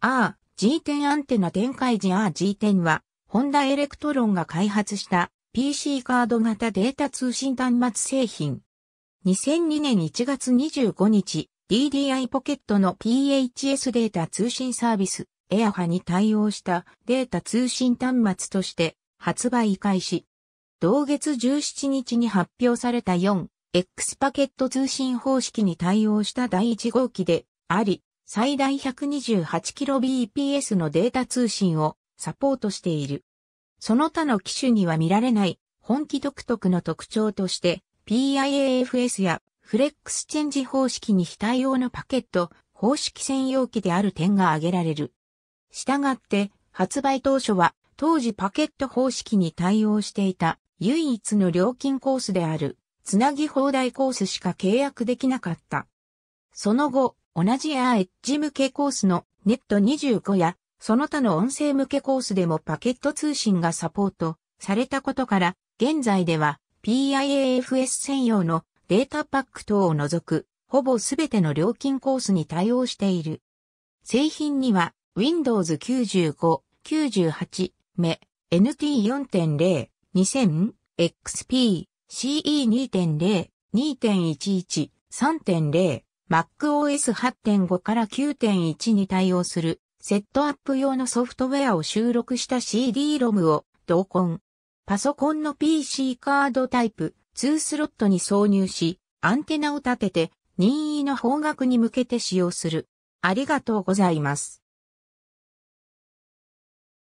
R、G10 アンテナ展開時 RG10 は、ホンダエレクトロンが開発した PC カード型データ通信端末製品。2002年1月25日、DDI ポケットの PHS データ通信サービス、エアハに対応したデータ通信端末として発売開始。同月17日に発表された 4X パケット通信方式に対応した第1号機であり、最大 128kbps のデータ通信をサポートしている。その他の機種には見られない本機独特の特徴として PIAFS やフレックスチェンジ方式に非対応のパケット方式専用機である点が挙げられる。したがって発売当初は当時パケット方式に対応していた唯一の料金コースであるつなぎ放題コースしか契約できなかった。その後、同じエアエッジ向けコースのネット25やその他の音声向けコースでもパケット通信がサポートされたことから現在では PIAFS 専用のデータパック等を除くほぼすべての料金コースに対応している。製品には Windows 95、98、目、NT4.0、2000、XP、CE2.0、2.11、3.0、MacOS 8.5から9.1に対応するセットアップ用のソフトウェアを収録した CD-ROM を同梱。パソコンの PC カードタイプ2スロットに挿入し、アンテナを立てて任意の方角に向けて使用する。ありがとうございます。